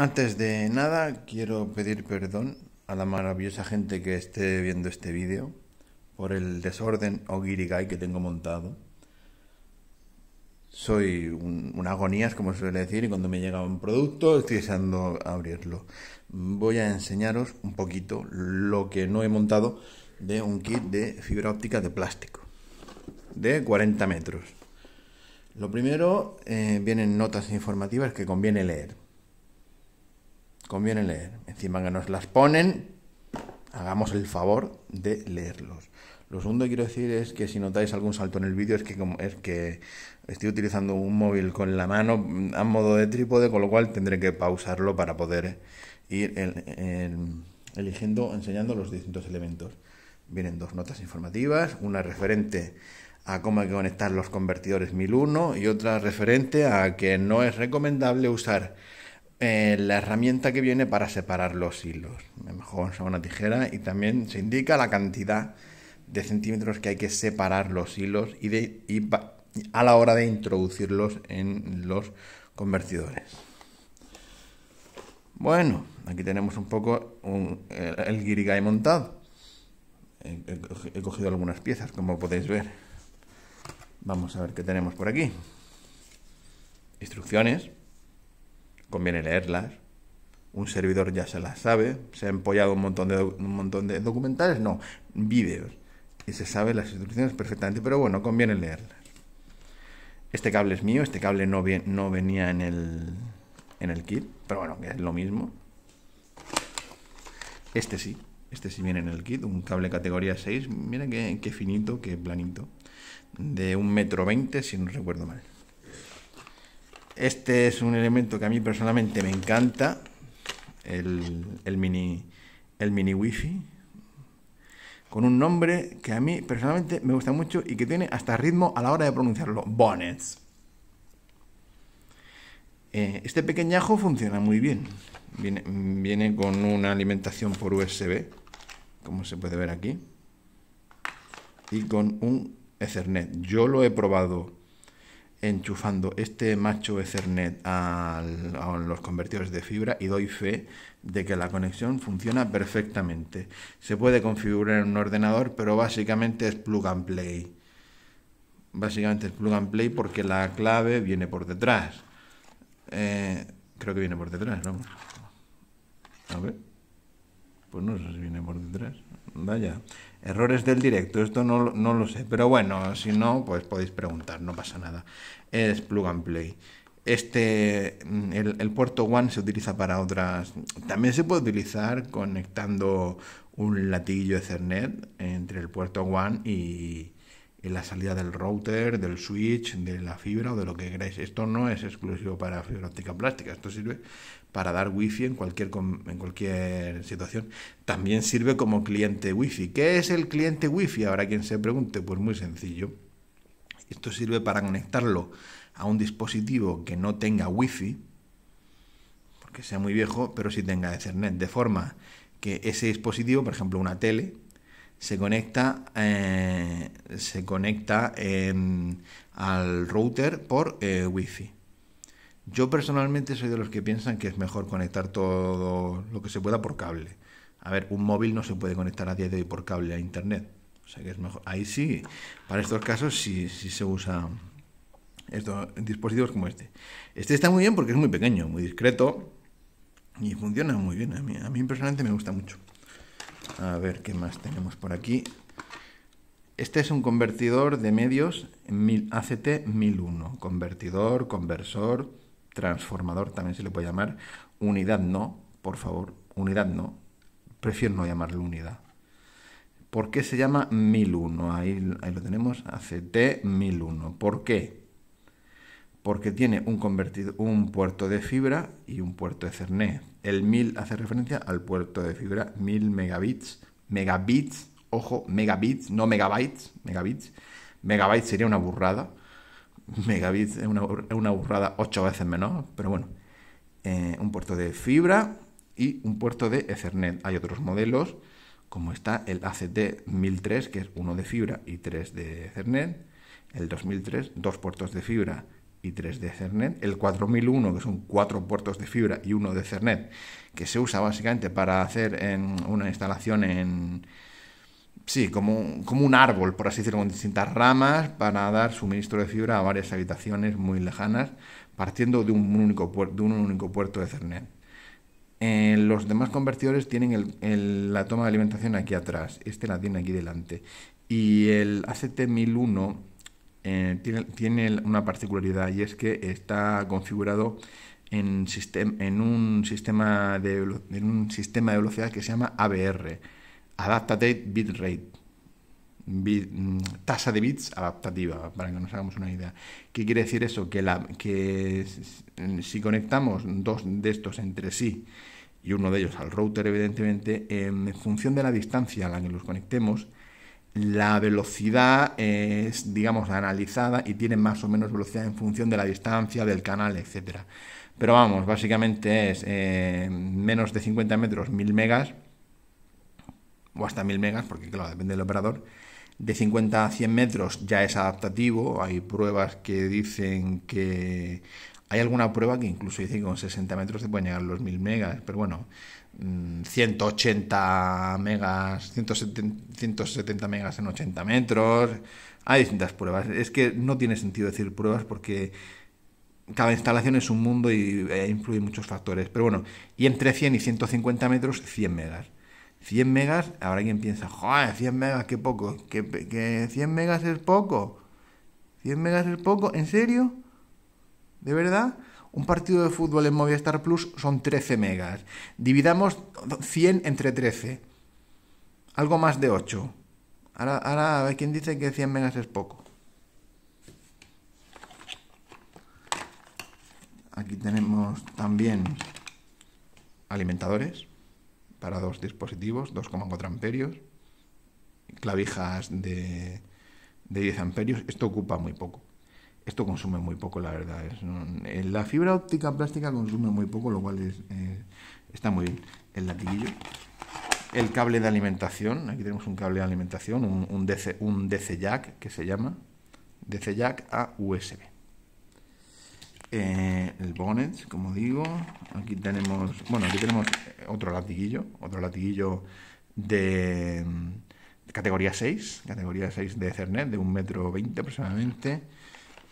Antes de nada, quiero pedir perdón a la maravillosa gente que esté viendo este vídeo por el desorden o guirigay que tengo montado. Soy un, una agonías, como suele decir, y cuando me llega un producto estoy deseando abrirlo. Voy a enseñaros un poquito lo que no he montado de un kit de fibra óptica de plástico de 40 metros. Lo primero eh, vienen notas informativas que conviene leer conviene leer. Encima que nos las ponen, hagamos el favor de leerlos. Lo segundo que quiero decir es que si notáis algún salto en el vídeo es que, como, es que estoy utilizando un móvil con la mano a modo de trípode, con lo cual tendré que pausarlo para poder ir eligiendo, enseñando los distintos elementos. Vienen dos notas informativas, una referente a cómo hay que conectar los convertidores 1001 y otra referente a que no es recomendable usar eh, la herramienta que viene para separar los hilos. Mejor una tijera y también se indica la cantidad de centímetros que hay que separar los hilos y, de, a la hora de introducirlos en los convertidores. Bueno, aquí tenemos un poco el, el guirigay montado. He, he cogido algunas piezas, como podéis ver. Vamos a ver qué tenemos por aquí. Instrucciones conviene leerlas. Un servidor ya se las sabe, se ha empollado un montón de, un montón de documentales, no, vídeos. Y se sabe las instrucciones perfectamente, pero bueno, conviene leerlas. Este cable es mío, este cable no, no venía en el, en el kit, pero bueno, es lo mismo. Este sí, este sí viene en el kit, un cable categoría 6. Mira qué, qué finito, qué planito. De un metro veinte, si no recuerdo mal. Este es un elemento que a mí personalmente me encanta, el, mini, el mini wifi, con un nombre que a mí personalmente me gusta mucho y que tiene hasta ritmo a la hora de pronunciarlo, Bonnets. Eh, este pequeñajo funciona muy bien. Viene, viene con una alimentación por USB, como se puede ver aquí, y con un Ethernet. Yo lo he probado enchufando este macho Ethernet a, los convertidores de fibra y doy fe de que la conexión funciona perfectamente. Se puede configurar en un ordenador, pero básicamente es plug and play. Básicamente es plug and play porque la clave viene por detrás. Eh, creo que viene por detrás, vamos. A ver. Pues no sé si viene por detrás. Vaya. Errores del directo, esto no, no lo sé, pero bueno, si no, pues podéis preguntar, no pasa nada. Es plug and play. Este, mm, el, el puerto One se utiliza para otras. También se puede utilizar conectando un latillo Ethernet entre el puerto One y, en la salida del router, del switch, de la fibra o de lo que queráis. Esto no es exclusivo para fibra óptica plástica, esto sirve para dar wifi en cualquier, en cualquier situación. También sirve como cliente wifi. ¿Qué es el cliente wifi? Ahora quien se pregunte, pues muy sencillo. Esto sirve para conectarlo a un dispositivo que no tenga wifi, porque sea muy viejo, pero sí tenga Ethernet, de forma que ese dispositivo, por ejemplo una tele, se conecta, eh, se conecta em, al router por eh, wifi Yo personalmente soy de los que piensan que es mejor conectar todo lo que se pueda por cable. A ver, un móvil no se puede conectar a día de hoy por cable a internet. O sea que es mejor. Ahí sí, para estos casos sí, se usa estos dispositivos como este. Este está muy bien porque es muy pequeño, muy discreto y funciona muy bien. A mí, a mí personalmente me gusta mucho. A ver qué más tenemos por aquí. Este es un convertidor de medios ACT1001. Convertidor, conversor, transformador también se le puede llamar. Unidad no, por favor. Unidad no. Prefiero no llamarle unidad. ¿Por qué se llama 1001? ahí lo tenemos, ACT1001. ¿Por qué? porque tiene un, un puerto de fibra y un puerto Ethernet. El 1000 hace referencia al puerto de fibra 1000 megabits, megabits, ojo, megabits, no megabytes, megabits. Megabytes sería una burrada. Megabits es una, burrada ocho veces menor, pero bueno. Eh, un puerto de fibra y un puerto de Ethernet. Hay otros modelos, como está el ACT 1003, que es uno de fibra y tres de Ethernet. El 2003, dos puertos de fibra y 3 de Ethernet, el 4001, que son cuatro puertos de fibra y uno de Cernet, que se usa básicamente para hacer en una instalación en... Sí, como, como un árbol, por así decirlo, con distintas ramas para dar suministro de fibra a varias habitaciones muy lejanas, partiendo de un único, de un único puerto de Cernet. Eh, los demás convertidores tienen la toma de alimentación aquí atrás, este la tiene aquí delante. Y el ACT1001 eh, tiene, una particularidad y es que está configurado en, en, un sistema de, en un sistema de velocidad que se llama ABR, Adaptate Bitrate, mm, tasa de bits adaptativa, para que nos hagamos una idea. ¿Qué quiere decir eso? Que, la, que si conectamos dos de estos entre sí, y uno de ellos al router, evidentemente, em, en función de la distancia a la que los conectemos, la velocidad es, digamos, analizada y tiene más o menos velocidad en función de la distancia, del canal, etc. Pero vamos, básicamente es eh, menos de 50 metros, 1000 megas, o hasta 1000 megas, porque claro, depende del operador. De 50 a 100 metros ya es adaptativo, hay pruebas que dicen que... Hay alguna prueba que incluso dice que con 60 metros se pueden llegar los 1000 megas, pero bueno, 180 mm, megas, 170, 170 megas en 80 metros. Hay distintas pruebas. Es que no tiene sentido decir pruebas porque cada instalación es un mundo y eh, influye muchos factores. Pero bueno, y entre 100 y 150 metros, 100 megas. 100 megas, ahora alguien piensa, joder, 100 megas, qué poco, que 100 megas es poco. 100 megas es poco, ¿en serio? ¿De verdad? Un partido de fútbol en Movistar Plus son 13 megas. Dividamos 100 entre 13. Algo más de 8. Ahora, a ver quién dice que 100 megas es poco. Aquí tenemos también alimentadores para dos dispositivos, 2,4 amperios, clavijas de 10 amperios. Esto ocupa muy poco. Esto consume muy poco, la verdad. Es eh, la fibra óptica plástica consume muy poco, lo cual es, eh, está muy bien. El latiguillo. El cable de alimentación. Aquí tenemos un cable de alimentación, un, DC, un DC jack que se llama. DC jack a USB. Eh, el bonnet, como digo. Aquí tenemos, bueno, aquí tenemos otro latiguillo, otro latiguillo de, categoría 6, categoría 6 de Ethernet, de 1,20 m aproximadamente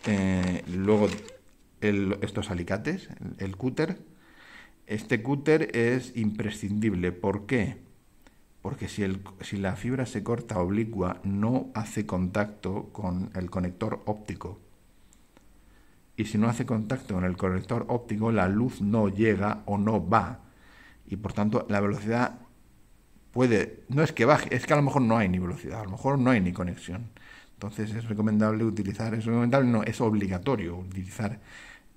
eh, luego estos alicates, el, cúter. Este cúter es imprescindible. ¿Por qué? Porque si, si la fibra se corta oblicua, no hace contacto con el conector óptico. Y si no hace contacto con el conector óptico, la luz no llega o no va. Y por tanto, la velocidad puede. No es que baje, es que a lo mejor no hay ni velocidad, a lo mejor no hay ni conexión. Entonces es recomendable utilizar, es recomendable, no, es obligatorio utilizar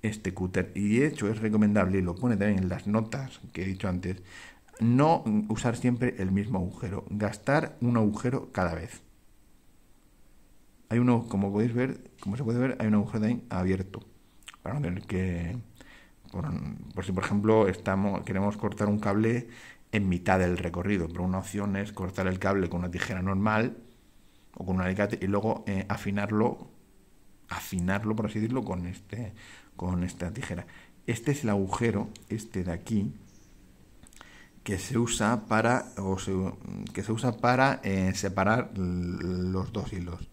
este cúter. Y de hecho es recomendable, y lo pone también en las notas que he dicho antes, no usar siempre el mismo agujero, gastar un agujero cada vez. Hay uno, como podéis ver, como se puede ver, hay un agujero también abierto. Para no tener que. Por, si por ejemplo estamos, queremos cortar un cable en mitad del recorrido. Pero una opción es cortar el cable con una tijera normal o con un alicate y luego eh, afinarlo, afinarlo por así decirlo, con, este, con esta tijera. Este es el agujero, este de aquí, que se usa para, o que se usa para eh, separar los dos hilos.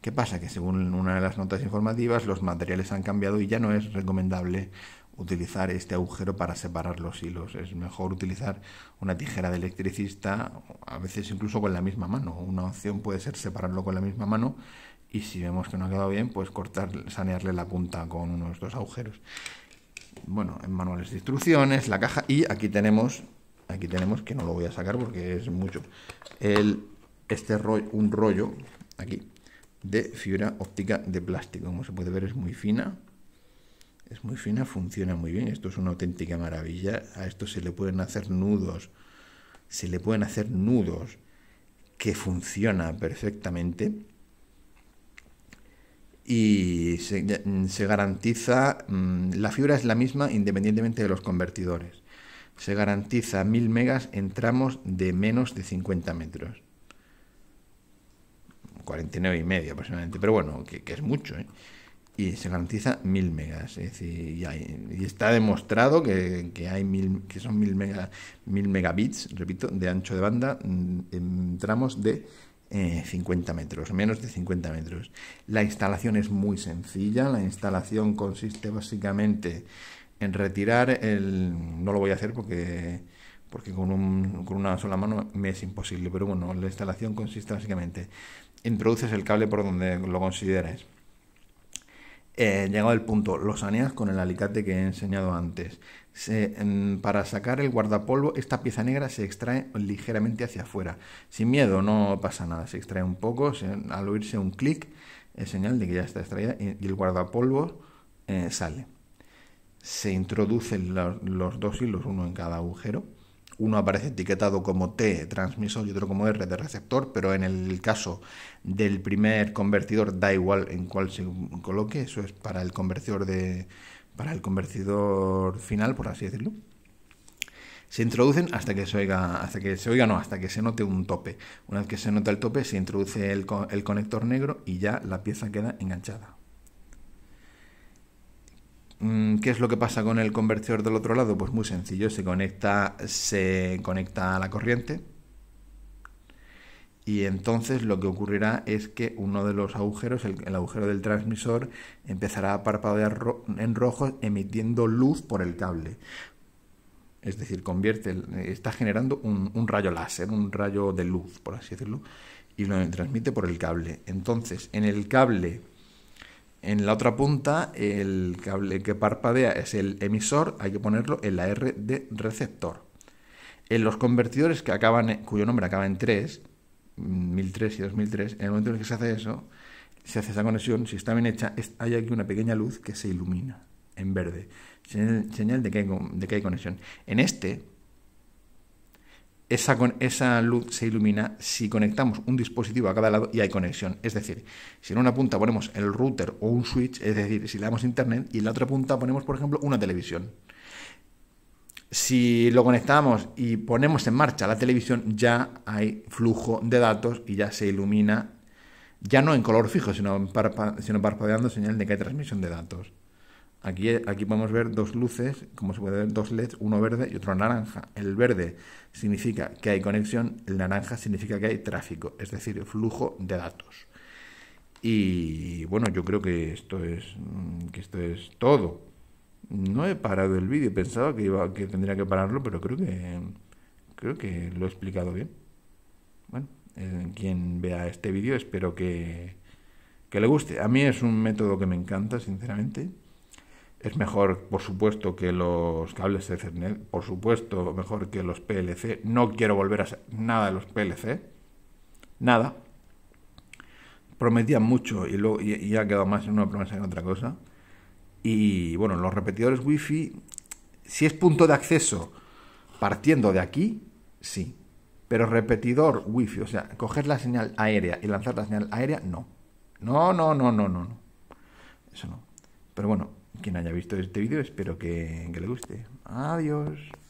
¿Qué pasa? Que según una de las notas informativas los materiales han cambiado y ya no es recomendable utilizar este agujero para separar los hilos. Es mejor utilizar una tijera de electricista, a veces incluso con la misma mano. Una opción puede ser separarlo con la misma mano y si vemos que no ha quedado bien, pues cortar, sanearle la punta con unos dos agujeros. Bueno, en manuales de instrucciones, la caja y aquí tenemos, aquí tenemos que no lo voy a sacar porque es mucho, el, este rollo, un rollo aquí de fibra óptica de plástico. Como se puede ver es muy fina es muy fina, funciona muy bien. Esto es una auténtica maravilla. A esto se le pueden hacer nudos. Se le pueden hacer nudos que funciona perfectamente. Y se, garantiza, mm, la fibra es la misma independientemente de los convertidores. Se garantiza 1000 megas en tramos de menos de 50 metros. 49 y media aproximadamente, pero bueno, que, que es mucho. ¿eh? y se garantiza 1000 megas. Es decir, y, está demostrado que, hay mil, que son 1000 megas mil megabits, repito, de ancho de banda mm, en tramos de 50 eh, metros, menos de 50 metros. La instalación es muy sencilla, la instalación consiste básicamente en retirar el... no lo voy a hacer porque porque con, un, con una sola mano me es imposible, pero bueno, la instalación consiste básicamente, introduces el cable por donde lo consideres, eh, llegado el punto, los saneas con el alicate que he enseñado antes. para sacar el guardapolvo, esta pieza negra se extrae ligeramente hacia afuera. Sin miedo, no pasa nada. Se extrae un poco, al oírse un clic, es señal de que ya está extraída y, el guardapolvo eh, sale. Se introducen los dos hilos, uno en cada agujero, uno aparece etiquetado como T transmisor y otro como R de receptor, pero en el caso del primer convertidor da igual en cuál se coloque, eso es para el convertidor de para el convertidor final, por así decirlo. Se introducen hasta que se oiga, hasta que se oiga no, hasta que se note un tope. Una vez que se nota el tope, se introduce el conector negro y ya la pieza queda enganchada. Mm, ¿Qué es lo que pasa con el convertidor del otro lado? Pues muy sencillo, se conecta, se conecta a la corriente y entonces lo que ocurrirá es que uno de los agujeros, el, agujero del transmisor, empezará a parpadear en rojo emitiendo luz por el cable. Es decir, convierte, está generando un rayo láser, un rayo de luz, por así decirlo, y lo transmite por el cable. Entonces, en el cable en la otra punta, el cable que parpadea es el emisor, hay que ponerlo en la R de receptor. En los convertidores que acaban, cuyo nombre acaba en 3, 1003 y 2003, en el momento en que se hace eso, se hace esa conexión, si está bien hecha, hay aquí una pequeña luz que se ilumina en verde, señal, de que hay conexión. En este, esa, esa luz se ilumina si conectamos un dispositivo a cada lado y hay conexión. Es decir, si en una punta ponemos el router o un switch, es decir, si le damos internet, y en la otra punta ponemos, por ejemplo, una televisión. Si lo conectamos y ponemos en marcha la televisión, ya hay flujo de datos y ya se ilumina, ya no en color fijo, sino, sino parpadeando señal de que hay transmisión de datos. Aquí, aquí podemos ver dos luces, como se puede ver, dos LEDs, uno verde y otro naranja. El verde significa que hay conexión, el naranja significa que hay tráfico, es decir, flujo de datos. Y bueno, yo creo que esto es, mm, que esto es todo. No he parado el vídeo, pensaba que, iba, que tendría que pararlo, pero creo que, creo que lo he explicado bien. Bueno, eh, quien vea este vídeo espero que, que le guste. A mí es un método que me encanta, sinceramente. Es mejor, por supuesto, que los cables de Cernel, por supuesto, mejor que los PLC. No quiero volver a nada de los PLC. Nada. Prometía mucho y, luego, y, ha quedado más en una promesa que en otra cosa. Y bueno, los repetidores Wi-Fi, si es punto de acceso partiendo de aquí, sí. Pero repetidor Wi-Fi, o sea, coger la señal aérea y lanzar la señal aérea, No, no, no, no, no. no. Eso no. Pero bueno, quien haya visto este vídeo. Espero que, que le guste. Adiós.